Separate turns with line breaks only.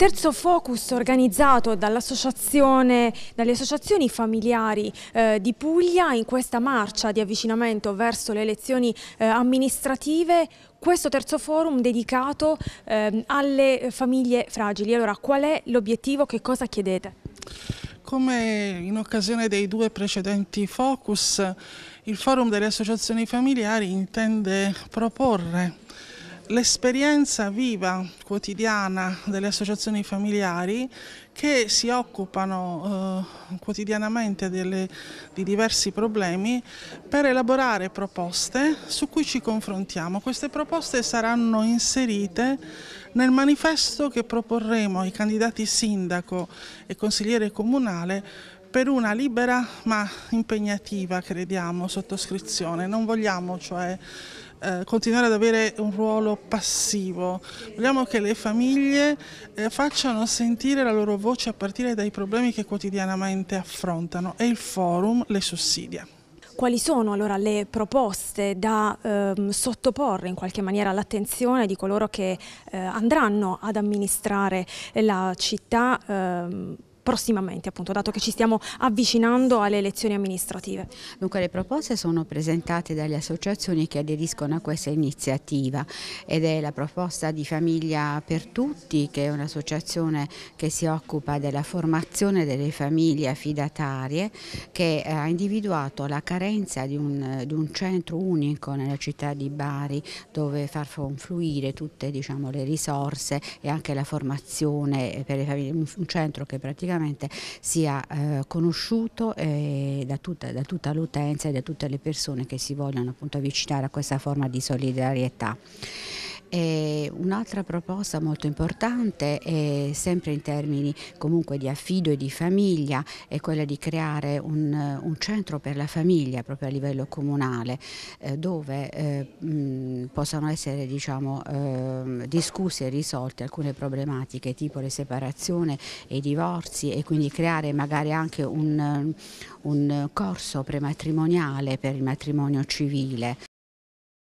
terzo focus organizzato dalle associazioni familiari eh, di Puglia in questa marcia di avvicinamento verso le elezioni eh, amministrative, questo terzo forum dedicato eh, alle famiglie fragili. Allora, qual è l'obiettivo? Che cosa chiedete?
Come in occasione dei due precedenti focus, il forum delle associazioni familiari intende proporre l'esperienza viva quotidiana delle associazioni familiari che si occupano eh, quotidianamente delle, di diversi problemi per elaborare proposte su cui ci confrontiamo. Queste proposte saranno inserite nel manifesto che proporremo ai candidati sindaco e consigliere comunale per una libera ma impegnativa, crediamo, sottoscrizione. Non vogliamo cioè eh, continuare ad avere un ruolo passivo, vogliamo che le famiglie eh, facciano sentire la loro voce a partire dai problemi che quotidianamente affrontano e il forum le sussidia.
Quali sono allora le proposte da ehm, sottoporre in qualche maniera all'attenzione di coloro che eh, andranno ad amministrare la città? Ehm, prossimamente, appunto, dato che ci stiamo avvicinando alle elezioni amministrative.
Dunque le proposte sono presentate dalle associazioni che aderiscono a questa iniziativa ed è la proposta di Famiglia per Tutti, che è un'associazione che si occupa della formazione delle famiglie affidatarie, che eh, ha individuato la carenza di un, di un centro unico nella città di Bari dove far confluire tutte diciamo, le risorse e anche la formazione eh, per le famiglie, un centro che praticamente praticamente sia eh, conosciuto eh, da tutta, tutta l'utenza e da tutte le persone che si vogliono appunto avvicinare a questa forma di solidarietà un'altra proposta molto importante, sempre in termini comunque di affido e di famiglia, è quella di creare un, un centro per la famiglia proprio a livello comunale, eh, dove eh, mh, possano essere diciamo, eh, discusse e risolte alcune problematiche tipo le separazioni e i divorzi e quindi creare magari anche un, un corso prematrimoniale per il matrimonio civile.